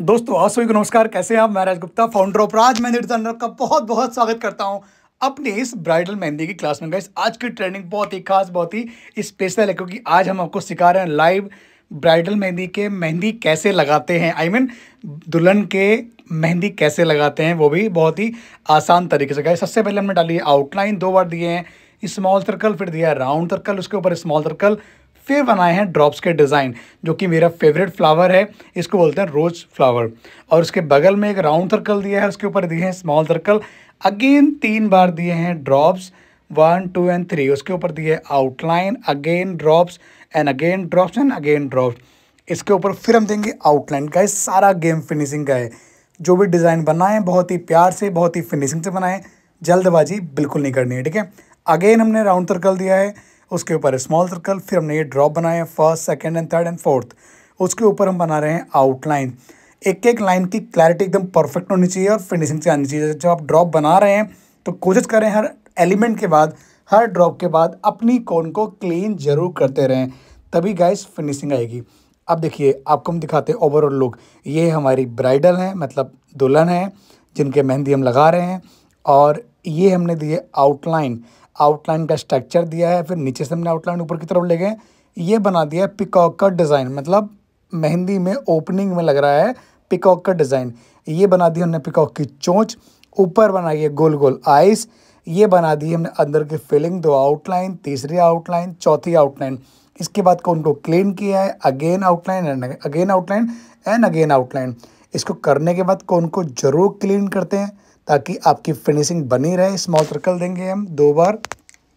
दोस्तों आप सभी को नमस्कार कैसे हैं आप मैं Raj Gupta founder of Raj Mehndi designer का बहुत बहुत स्वागत करता हूं अपने इस ब्राइडल मेहंदी की क्लास में गए आज की ट्रेनिंग बहुत ही खास बहुत ही स्पेशल है क्योंकि आज हम आपको सिखा रहे हैं लाइव ब्राइडल मेहंदी के मेहंदी कैसे लगाते हैं आई I मीन mean, दुल्हन के मेहंदी कैसे लगाते हैं वो भी बहुत ही आसान तरीके से गए सबसे पहले हमने डाली आउटलाइन दो बार दिए हैं स्मॉल सर्कल फिर दिया राउंड सर्कल उसके ऊपर स्मॉल सर्कल फिर बनाए हैं ड्रॉप्स के डिज़ाइन जो कि मेरा फेवरेट फ्लावर है इसको बोलते हैं रोज फ्लावर और उसके बगल में एक राउंड सर्कल दिया है उसके ऊपर दिए हैं स्मॉल सर्कल अगेन तीन बार दिए हैं drops one two and three उसके ऊपर दिए outline again drops and again drops and again drops इसके ऊपर फिर हम देंगे आउटलाइन का सारा गेम फिनिशिंग का है जो भी डिज़ाइन बनाएं बहुत ही प्यार से बहुत ही फिनिशिंग से बनाएं जल्दबाजी बिल्कुल नहीं करनी है ठीक है अगेन हमने राउंड सर्कल दिया है उसके ऊपर स्मॉल सर्कल फिर हमने ये ड्रॉप हैं first second and third and fourth उसके ऊपर हम बना रहे हैं आउटलाइन एक एक लाइन की क्लैरिटी एकदम परफेक्ट होनी चाहिए और फिनिशिंग से आनी चाहिए जब आप ड्रॉप बना रहे हैं तो कोशिश करें हर एलिमेंट के बाद हर ड्रॉप के बाद अपनी कोन को क्लीन जरूर करते रहें तभी गाइस फिनिशिंग आएगी अब देखिए आपको हम दिखाते हैं ओवरऑल लुक ये हमारी ब्राइडल है मतलब दुल्हन है जिनके मेहंदी हम लगा रहे हैं और ये हमने दिए आउटलाइन आउटलाइन का स्ट्रक्चर दिया है फिर नीचे से हमने आउटलाइन ऊपर की तरफ ले गए ये बना दिया है पिकॉक का डिज़ाइन मतलब मेहंदी में ओपनिंग में लग रहा है पिकॉक का डिज़ाइन ये बना दी हमने पिकॉक की चोंच ऊपर बनाई है गोल गोल आइस ये बना दी हमने अंदर की फिलिंग दो आउटलाइन तीसरी आउटलाइन चौथी आउटलाइन इसके बाद को उनको क्लीन किया है again outline and again outline and again outline इसको करने के बाद कौन को ज़रूर क्लीन करते हैं ताकि आपकी फिनिशिंग बनी रहे स्मॉल सर्कल देंगे हम दो बार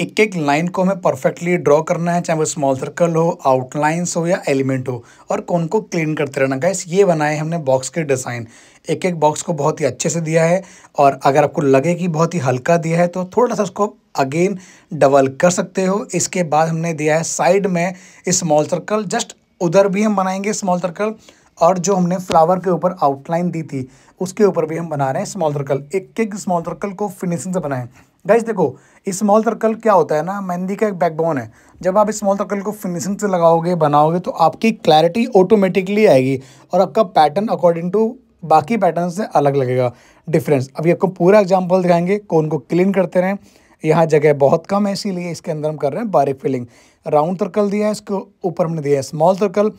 एक एक लाइन को हमें परफेक्टली ड्रॉ करना है चाहे वो स्मॉल सर्कल हो आउटलाइंस हो या एलिमेंट हो और कौन को क्लीन करते रहना गैस ये बनाए हमने बॉक्स के डिज़ाइन एक एक बॉक्स को बहुत ही अच्छे से दिया है और अगर आपको लगे कि बहुत ही हल्का दिया है तो थोड़ा सा उसको अगेन डबल कर सकते हो इसके बाद हमने दिया है साइड में स्मॉल सर्कल जस्ट उधर भी हम बनाएंगे स्मॉल सर्कल और जो हमने फ्लावर के ऊपर आउटलाइन दी थी उसके ऊपर भी हम बना रहे हैं स्मॉल सर्कल एक एक स्मॉल सर्कल को फिनिशिंग से बनाएं गाइज देखो स्मॉल सर्कल क्या होता है ना मेहंदी का एक बैकबोन है जब आप स्मॉल सर्कल को फिनिशिंग से लगाओगे बनाओगे तो आपकी क्लैरिटी ऑटोमेटिकली आएगी और आपका पैटर्न अकॉर्डिंग टू बाकी पैटर्न से अलग लगेगा डिफरेंस अभी आपको पूरा एग्जाम्पल दिखाएंगे कौन को क्लीन करते रहें यहाँ जगह बहुत कम है इसीलिए इसके अंदर हम कर रहे हैं बारीक फिलिंग राउंड सर्कल दिया है इसके ऊपर हमने दिया है स्मॉल सर्कल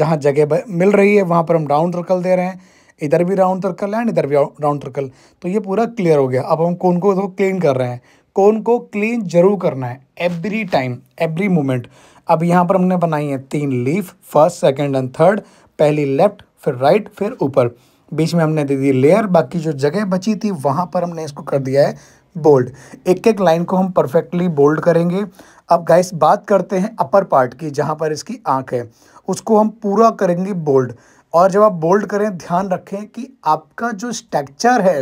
जहाँ जगह मिल रही है वहाँ पर हम राउंड सर्कल दे रहे हैं इधर भी राउंड सर्कल एंड इधर भी राउंड सर्कल तो ये पूरा क्लियर हो गया अब हम कौन को तो क्लीन कर रहे हैं कौन को क्लीन जरूर करना है एवरी टाइम एवरी मोमेंट अब यहाँ पर हमने बनाई है तीन leaf first second and third पहली लेफ्ट फिर राइट फिर ऊपर बीच में हमने दे दी लेयर बाकी जो जगह बची थी वहाँ पर हमने इसको कर दिया है बोल्ड एक एक लाइन को हम परफेक्टली बोल्ड करेंगे अब गाइस बात करते हैं अपर पार्ट की जहाँ पर इसकी आँख है उसको हम पूरा करेंगे बोल्ड और जब आप बोल्ड करें ध्यान रखें कि आपका जो स्ट्रक्चर है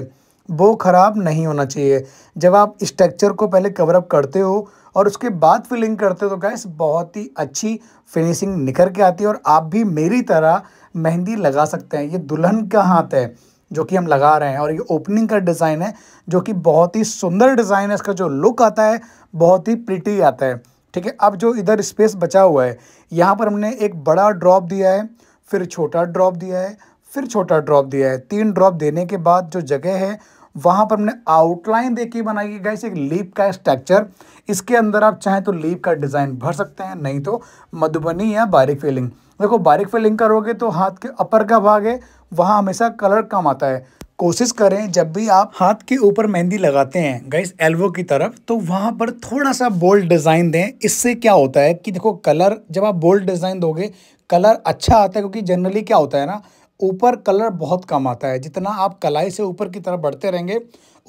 वो ख़राब नहीं होना चाहिए जब आप स्ट्रक्चर को पहले कवरअप करते हो और उसके बाद फिलिंग करते हो तो गैस बहुत ही अच्छी फिनिशिंग निकल के आती है और आप भी मेरी तरह मेहंदी लगा सकते हैं ये दुल्हन का हाथ है जो कि हम लगा रहे हैं और ये ओपनिंग का डिज़ाइन है जो कि बहुत ही सुंदर डिज़ाइन है इसका जो लुक आता है बहुत ही प्रिटी आता है ठीक है अब जो इधर स्पेस बचा हुआ है यहाँ पर हमने एक बड़ा ड्रॉप दिया है फिर छोटा ड्रॉप दिया है फिर छोटा ड्रॉप दिया है तीन ड्रॉप देने के बाद जो जगह है वहाँ पर हमने आउटलाइन दे के बनाई गई एक लीप का स्ट्रक्चर इसके अंदर आप चाहें तो लीप का डिज़ाइन भर सकते हैं नहीं तो मधुबनी या बारीक फिलिंग देखो बारीक फिलिंग करोगे तो हाथ के अपर का भाग है वहाँ हमेशा कलर कम आता है कोशिश करें जब भी आप हाथ के ऊपर मेहंदी लगाते हैं गैस एल्बो की तरफ तो वहाँ पर थोड़ा सा बोल्ड डिज़ाइन दें इससे क्या होता है कि देखो कलर जब आप बोल्ड डिज़ाइन दोगे कलर अच्छा आता है क्योंकि जनरली क्या होता है ना ऊपर कलर बहुत कम आता है जितना आप कलाई से ऊपर की तरफ बढ़ते रहेंगे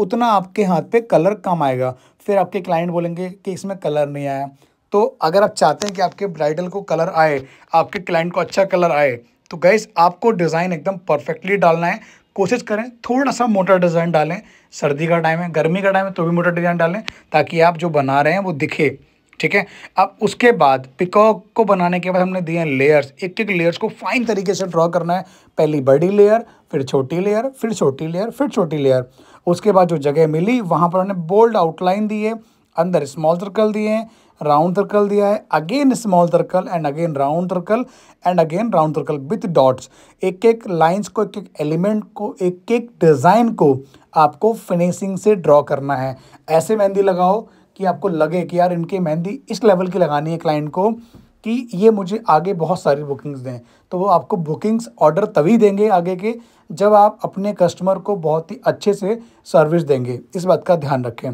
उतना आपके हाथ पे कलर कम आएगा फिर आपके क्लाइंट बोलेंगे कि इसमें कलर नहीं आया तो अगर आप चाहते हैं कि आपके ब्राइडल को कलर आए आपके क्लाइंट को अच्छा कलर आए तो गैस आपको डिज़ाइन एकदम परफेक्टली डालना है कोशिश करें थोड़ा सा मोटा डिज़ाइन डालें सर्दी का टाइम है गर्मी का टाइम है तो भी मोटा डिज़ाइन डालें ताकि आप जो बना रहे हैं वो दिखे ठीक है अब उसके बाद पिकॉक को बनाने के बाद हमने दिए हैं लेयर्स एक एक लेयर्स को फाइन तरीके से ड्रॉ करना है पहली बड़ी लेयर फिर छोटी लेयर फिर छोटी लेयर फिर छोटी लेयर उसके बाद जो जगह मिली वहाँ पर हमने बोल्ड आउटलाइन दिए अंदर स्मॉल सर्कल दिए राउंड सर्कल दिया है again small circle and again round circle and again round circle with dots एक एक लाइंस को एक एक एलिमेंट को एक एक डिज़ाइन को आपको फिनिशिंग से ड्रॉ करना है ऐसे मेहंदी लगाओ कि आपको लगे कि यार इनके मेहंदी इस लेवल की लगानी है क्लाइंट को कि ये मुझे आगे बहुत सारी बुकिंग्स दें तो वो आपको बुकिंग्स ऑर्डर तभी देंगे आगे के जब आप अपने कस्टमर को बहुत ही अच्छे से सर्विस देंगे इस बात का ध्यान रखें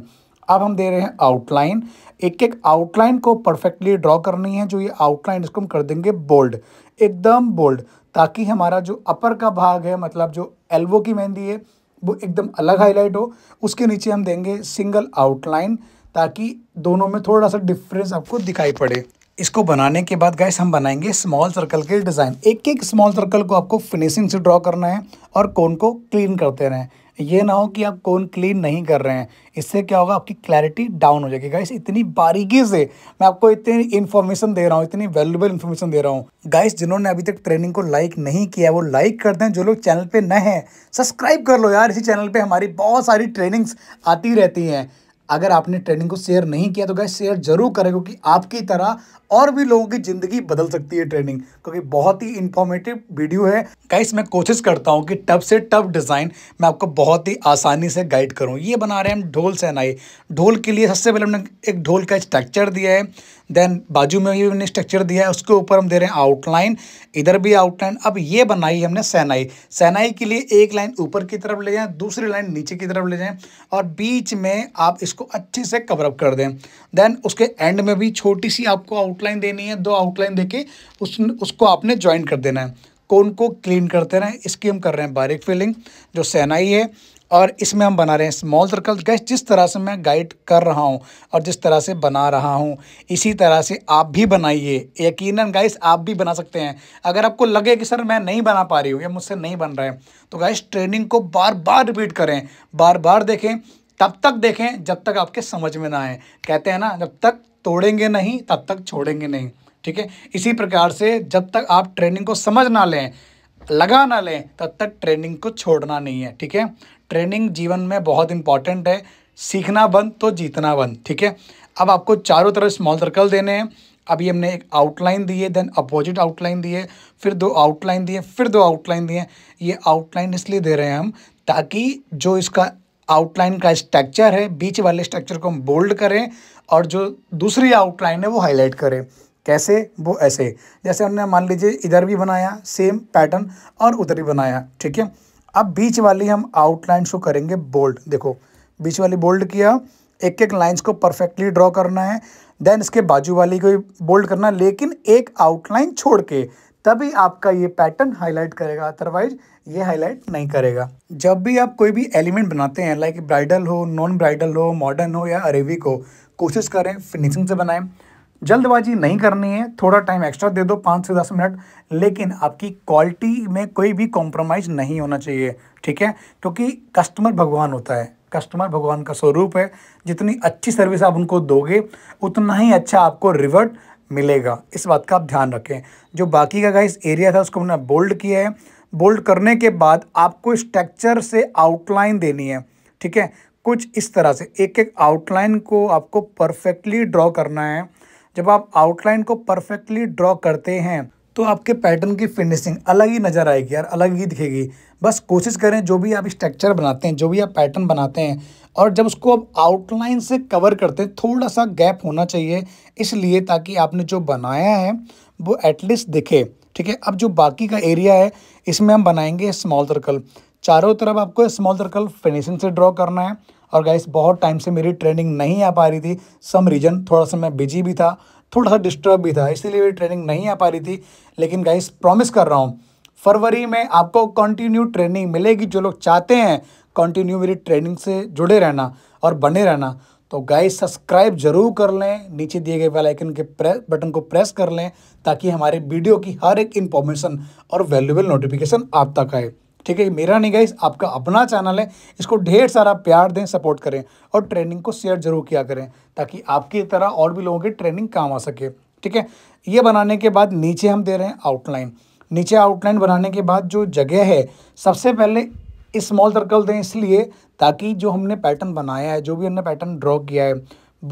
अब हम दे रहे हैं आउटलाइन एक एक आउटलाइन को परफेक्टली ड्रॉ करनी है जो ये आउटलाइन इसको हम कर देंगे बोल्ड एकदम बोल्ड ताकि हमारा जो अपर का भाग है मतलब जो एल्बो की मेहंदी है वो एकदम अलग हाईलाइट हो उसके नीचे हम देंगे सिंगल आउटलाइन ताकि दोनों में थोड़ा सा डिफरेंस आपको दिखाई पड़े इसको बनाने के बाद गैस हम बनाएंगे स्मॉल सर्कल के डिज़ाइन एक एक स्मॉल सर्कल को आपको फिनिशिंग से ड्रॉ करना है और कोन को क्लीन करते रहें ये ना हो कि आप कौन क्लीन नहीं कर रहे हैं इससे क्या होगा आपकी क्लैरिटी डाउन हो जाएगी गाइस इतनी बारीकी से मैं आपको इतनी इन्फॉर्मेशन दे रहा हूँ इतनी वैल्यूबल इन्फॉर्मेशन दे रहा हूँ गाइस जिन्होंने अभी तक ट्रेनिंग को लाइक नहीं किया वो लाइक कर दें जो लोग चैनल पर नए हैं सब्सक्राइब कर लो यार इसी चैनल पर हमारी बहुत सारी ट्रेनिंग्स आती रहती हैं अगर आपने ट्रेनिंग को शेयर नहीं किया तो गए शेयर जरूर करें क्योंकि आपकी तरह और भी लोगों की ज़िंदगी बदल सकती है ट्रेनिंग क्योंकि बहुत ही इन्फॉर्मेटिव वीडियो है गाइस मैं कोशिश करता हूँ कि टफ से टफ डिज़ाइन मैं आपको बहुत ही आसानी से गाइड करूँ ये बना रहे हैं हम ढोल सेनाई ढोल के लिए सबसे पहले हमने एक ढोल का स्ट्रक्चर दिया है देन बाजू में भी हमने स्ट्रक्चर दिया है उसके ऊपर हम दे रहे हैं आउटलाइन इधर भी आउटलाइन अब ये बनाई हमने सेनाई सेनाई के लिए एक लाइन ऊपर की तरफ ले जाए दूसरी लाइन नीचे की तरफ ले जाए और बीच में आप इसको इसको अच्छे से कवरअप कर दें देन उसके एंड में भी छोटी सी आपको आउटलाइन देनी है दो आउटलाइन दे के उस उसको आपने ज्वाइन कर देना है कोन को क्लीन करते रहें इसकी हम कर रहे हैं बारीक फिलिंग जो सेनाई है और इसमें हम बना रहे हैं स्मॉल सर्कल गैस जिस तरह से मैं गाइड कर रहा हूँ और जिस तरह से बना रहा हूँ इसी तरह से आप भी बनाइए यकीनन गैस आप भी बना सकते हैं अगर आपको लगे कि सर मैं नहीं बना पा रही हूँ या मुझसे नहीं बन रहा है तो गैस ट्रेनिंग को बार बार रिपीट करें बार बार देखें तब तक देखें जब तक आपके समझ में ना आए कहते हैं ना जब तक तोड़ेंगे नहीं तब तक छोड़ेंगे नहीं ठीक है इसी प्रकार से जब तक आप ट्रेनिंग को समझ ना लें लगा ना लें तब तक ट्रेनिंग को छोड़ना नहीं है ठीक है ट्रेनिंग जीवन में बहुत इंपॉर्टेंट है सीखना बंद तो जीतना बंद ठीक है अब आपको चारों तरफ स्मॉल सर्कल देने हैं अभी हमने एक आउटलाइन दिए देन अपोजिट आउटलाइन दिए फिर दो आउटलाइन दिए फिर दो आउटलाइन दिए ये आउटलाइन इसलिए दे रहे हैं हम ताकि जो इसका आउटलाइन का स्ट्रक्चर है बीच वाले स्ट्रक्चर को हम बोल्ड करें और जो दूसरी आउटलाइन है वो हाईलाइट करें कैसे वो ऐसे जैसे हमने मान लीजिए इधर भी बनाया सेम पैटर्न और उधर भी बनाया ठीक है अब बीच वाली हम आउटलाइन शो करेंगे बोल्ड देखो बीच वाली बोल्ड किया एक एक लाइंस को परफेक्टली ड्रॉ करना है देन इसके बाजू वाली को बोल्ड करना है लेकिन एक आउटलाइन छोड़ के तभी आपका ये पैटर्न हाईलाइट करेगा अदरवाइज ये हाईलाइट नहीं करेगा जब भी आप कोई भी एलिमेंट बनाते हैं लाइक ब्राइडल हो नॉन ब्राइडल हो मॉडर्न हो या अरेबिक हो कोशिश करें फिनिशिंग से बनाएं जल्दबाजी नहीं करनी है थोड़ा टाइम एक्स्ट्रा दे दो पाँच से दस मिनट लेकिन आपकी क्वालिटी में कोई भी कॉम्प्रोमाइज़ नहीं होना चाहिए ठीक है क्योंकि कस्टमर भगवान होता है कस्टमर भगवान का स्वरूप है जितनी अच्छी सर्विस आप उनको दोगे उतना ही अच्छा आपको रिवर्ट मिलेगा इस बात का आप ध्यान रखें जो बाकी का गाइस एरिया था उसको हमने बोल्ड किया है बोल्ड करने के बाद आपको स्ट्रक्चर से आउटलाइन देनी है ठीक है कुछ इस तरह से एक एक आउटलाइन को आपको परफेक्टली ड्रॉ करना है जब आप आउटलाइन को परफेक्टली ड्रॉ करते हैं तो आपके पैटर्न की फिनिशिंग अलग ही नज़र आएगी यार अलग ही दिखेगी बस कोशिश करें जो भी आप स्ट्रक्चर बनाते हैं जो भी आप पैटर्न बनाते हैं और जब उसको आप आउटलाइन से कवर करते हैं थोड़ा सा गैप होना चाहिए इसलिए ताकि आपने जो बनाया है वो एटलीस्ट दिखे ठीक है अब जो बाकी का एरिया है इसमें हम बनाएंगे स्मॉल सर्कल चारों तरफ आपको स्मॉल सर्कल फिनिशिंग से ड्रॉ करना है और गाइस बहुत टाइम से मेरी ट्रेनिंग नहीं आ पा रही थी सम रीज़न थोड़ा सा मैं बिजी भी था थोड़ा सा डिस्टर्ब भी था इसीलिए मेरी ट्रेनिंग नहीं आ पा रही थी लेकिन गाइस प्रॉमिस कर रहा हूँ फरवरी में आपको कंटिन्यू ट्रेनिंग मिलेगी जो लोग चाहते हैं कंटिन्यू मेरी ट्रेनिंग से जुड़े रहना और बने रहना तो गाइस सब्सक्राइब जरूर कर लें नीचे दिए गए बेल के बटन को प्रेस कर लें ताकि हमारे वीडियो की हर एक इन्फॉर्मेशन और वैल्यूबल नोटिफिकेशन आप तक आए ठीक है मेरा नहीं गाइस आपका अपना चैनल है इसको ढेर सारा प्यार दें सपोर्ट करें और ट्रेनिंग को शेयर जरूर किया करें ताकि आपकी तरह और भी लोगों की ट्रेनिंग काम आ सके ठीक है ये बनाने के बाद नीचे हम दे रहे हैं आउटलाइन नीचे आउटलाइन बनाने के बाद जो जगह है सबसे पहले स्मॉल सर्कल दें इसलिए ताकि जो हमने पैटर्न बनाया है जो भी हमने पैटर्न ड्रॉ किया है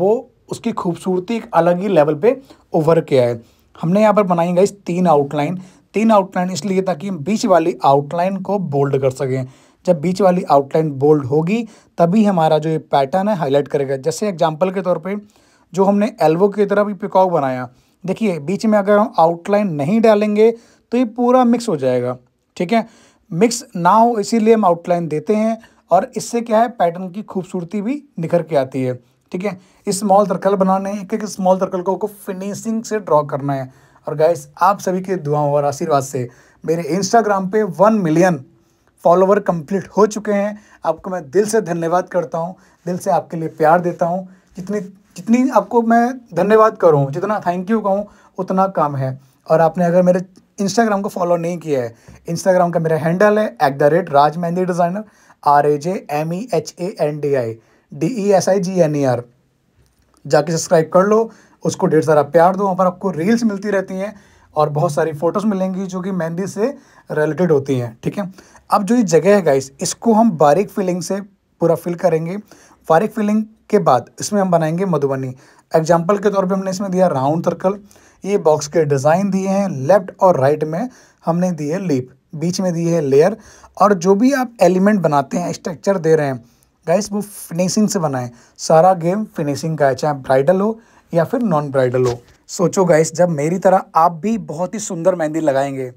वो उसकी खूबसूरती एक अलग ही लेवल पे ओवर किया है हमने यहाँ पर बनाई गई तीन आउटलाइन तीन आउटलाइन इसलिए ताकि हम बीच वाली आउटलाइन को बोल्ड कर सकें जब बीच वाली आउटलाइन बोल्ड होगी तभी हमारा जो ये पैटर्न है हाईलाइट करेगा जैसे एग्जाम्पल के तौर पर जो हमने एल्वो की तरह भी पिकॉक बनाया देखिए बीच में अगर हम आउटलाइन नहीं डालेंगे तो ये पूरा मिक्स हो जाएगा ठीक है मिक्स ना हो इसीलिए हम आउटलाइन देते हैं और इससे क्या है पैटर्न की खूबसूरती भी निखर के आती है ठीक है स्मॉल सर्कल बनाने एक एक स्मॉल सर्कल को, को फिनिशिंग से ड्रॉ करना है और गाइस आप सभी के दुआओं और आशीर्वाद से मेरे इंस्टाग्राम पे वन मिलियन फॉलोवर कंप्लीट हो चुके हैं आपको मैं दिल से धन्यवाद करता हूँ दिल से आपके लिए प्यार देता हूँ जितनी जितनी आपको मैं धन्यवाद करूँ जितना थैंक यू कहूँ उतना काम है और आपने अगर मेरे इंस्टाग्राम को फॉलो नहीं किया है इंस्टाग्राम का मेरा हैंडल है at the rate Raj Mehndi designer R A J M E H N D I D E S I G N E R आर जाके सब्सक्राइब कर लो उसको ढेर सारा प्यार दो वहाँ पर आपको रील्स मिलती रहती हैं और बहुत सारी फ़ोटोज़ मिलेंगी जो कि मेहंदी से रिलेटेड होती हैं ठीक है अब जो ये जगह है गाइस इसको हम बारीक फीलिंग से पूरा फिल करेंगे बारीक फीलिंग के बाद इसमें हम बनाएंगे मधुबनी एग्जाम्पल के तौर पर हमने इसमें दिया राउंड सर्कल ये बॉक्स के डिज़ाइन दिए हैं लेफ्ट और राइट में हमने दिए लीप बीच में दिए है लेयर और जो भी आप एलिमेंट बनाते हैं स्ट्रक्चर दे रहे हैं गाइस वो फिनिशिंग से बनाएं सारा गेम फिनिशिंग का है चाहे ब्राइडल हो या फिर नॉन ब्राइडल हो सोचो गाइस जब मेरी तरह आप भी बहुत ही सुंदर मेहंदी लगाएंगे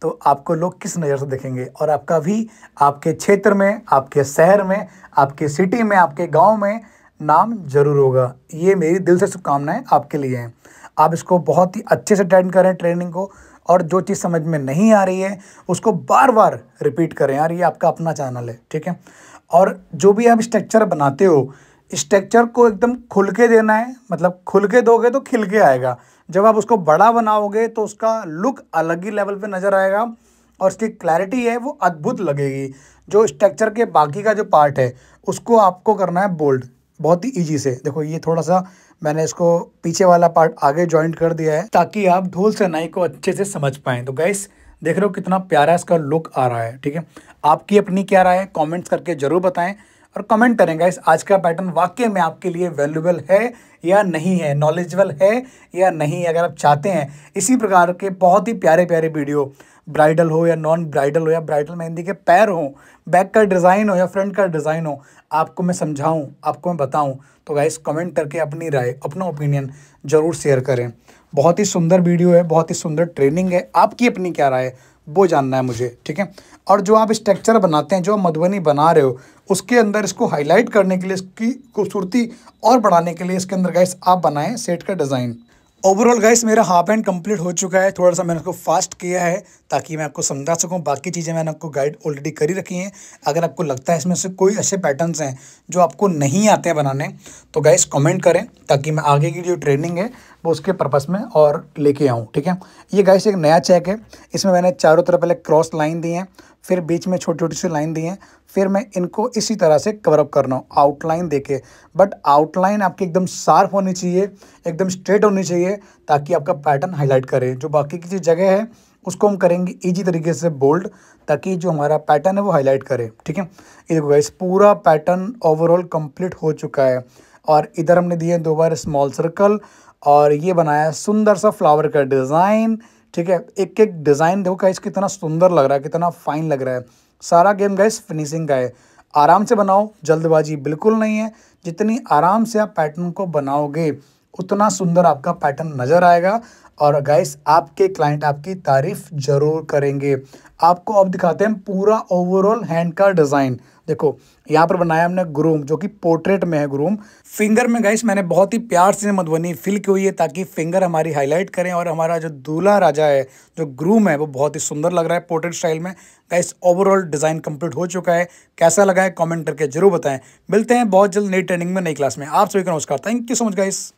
तो आपको लोग किस नज़र से देखेंगे और आपका भी आपके क्षेत्र में आपके शहर में आपके सिटी में आपके गांव में नाम जरूर होगा ये मेरी दिल से शुभकामनाएं आपके लिए हैं आप इसको बहुत ही अच्छे से अटेंड करें ट्रेनिंग को और जो चीज़ समझ में नहीं आ रही है उसको बार बार रिपीट करें यार ये आपका अपना चैनल है ठीक है और जो भी आप स्ट्रक्चर बनाते हो स्ट्रक्चर को एकदम खुल के देना है मतलब खुल के दोगे तो खिल के आएगा जब आप उसको बड़ा बनाओगे तो उसका लुक अलग ही लेवल पे नज़र आएगा और उसकी क्लैरिटी है वो अद्भुत लगेगी जो स्ट्रक्चर के बाकी का जो पार्ट है उसको आपको करना है बोल्ड बहुत ही ईजी से देखो ये थोड़ा सा मैंने इसको पीछे वाला पार्ट आगे ज्वाइंट कर दिया है ताकि आप ढोल सेनाई को अच्छे से समझ पाएँ तो गैस देख रहे हो कितना प्यारा इसका लुक आ रहा है ठीक है आपकी अपनी क्या राय है कमेंट्स करके ज़रूर बताएं और कमेंट करें गाइस आज का पैटर्न वाक्य में आपके लिए वैल्यूबल है या नहीं है नॉलेजबल है या नहीं अगर आप चाहते हैं इसी प्रकार के बहुत ही प्यारे प्यारे वीडियो ब्राइडल हो या नॉन ब्राइडल हो या ब्राइडल मेहंदी के पैर हो बैक का डिज़ाइन हो या फ्रंट का डिज़ाइन हो आपको मैं समझाऊं आपको मैं बताऊं तो गाइस कमेंट करके अपनी राय अपना ओपिनियन ज़रूर शेयर करें बहुत ही सुंदर वीडियो है बहुत ही सुंदर ट्रेनिंग है आपकी अपनी क्या राय है वो जानना है मुझे ठीक है और जो आप स्ट्रक्चर बनाते हैं जो आप मधुबनी बना रहे हो उसके अंदर इसको हाईलाइट करने के लिए इसकी खूबसूरती और बढ़ाने के लिए इसके अंदर गैस आप बनाएं सेट का डिज़ाइन ओवरऑल गाइस मेरा हाफ एंड कंप्लीट हो चुका है थोड़ा सा मैंने उसको फास्ट किया है ताकि मैं आपको समझा सकूं बाकी चीज़ें मैंने आपको गाइड ऑलरेडी करी रखी हैं अगर आपको लगता है इसमें से कोई ऐसे पैटर्न्स हैं जो आपको नहीं आते हैं बनाने तो गाइस कमेंट करें ताकि मैं आगे की जो ट्रेनिंग है वो उसके पर्पस में और लेके आऊँ ठीक है ये गाइस एक नया चेक है इसमें मैंने चारों तरफ पहले क्रॉस लाइन दी है फिर बीच में छोटी छोटी सी लाइन दी है फिर मैं इनको इसी तरह से कवरअप कर रहा हूँ आउटलाइन देके बट आउटलाइन आपकी एकदम शार्प होनी चाहिए एकदम स्ट्रेट होनी चाहिए ताकि आपका पैटर्न हाईलाइट करे जो बाकी की जो जगह है उसको हम करेंगे ईजी तरीके से बोल्ड ताकि जो हमारा पैटर्न है वो हाईलाइट करे ठीक है ये देखो गाइस पूरा पैटर्न ओवरऑल कंप्लीट हो चुका है और इधर हमने दिए दो बार स्मॉल सर्कल और ये बनाया सुंदर सा फ्लावर का डिज़ाइन ठीक है एक एक डिज़ाइन देखो गाइस कितना सुंदर लग रहा है कितना फाइन लग रहा है सारा गेम गए फिनिशिंग का है आराम से बनाओ जल्दबाजी बिल्कुल नहीं है जितनी आराम से आप पैटर्न को बनाओगे उतना सुंदर आपका पैटर्न नज़र आएगा और गाइस आपके क्लाइंट आपकी तारीफ जरूर करेंगे आपको अब दिखाते हैं पूरा ओवरऑल हैंड का डिज़ाइन देखो यहाँ पर बनाया हमने ग्रूम जो कि पोर्ट्रेट में है ग्रूम फिंगर में गाइस मैंने बहुत ही प्यार से मधुबनी फिल की हुई है ताकि फिंगर हमारी हाईलाइट करें और हमारा जो दूल्हा राजा है जो ग्रूम है वो बहुत ही सुंदर लग रहा है पोर्ट्रेट स्टाइल में गाइस ओवरऑल डिज़ाइन कंप्लीट हो चुका है कैसा लगा है कॉमेंट करके जरूर बताएं मिलते हैं बहुत जल्द नई ट्रेनिंग में नई क्लास में आप सभी का नमस्कार thank you so much guys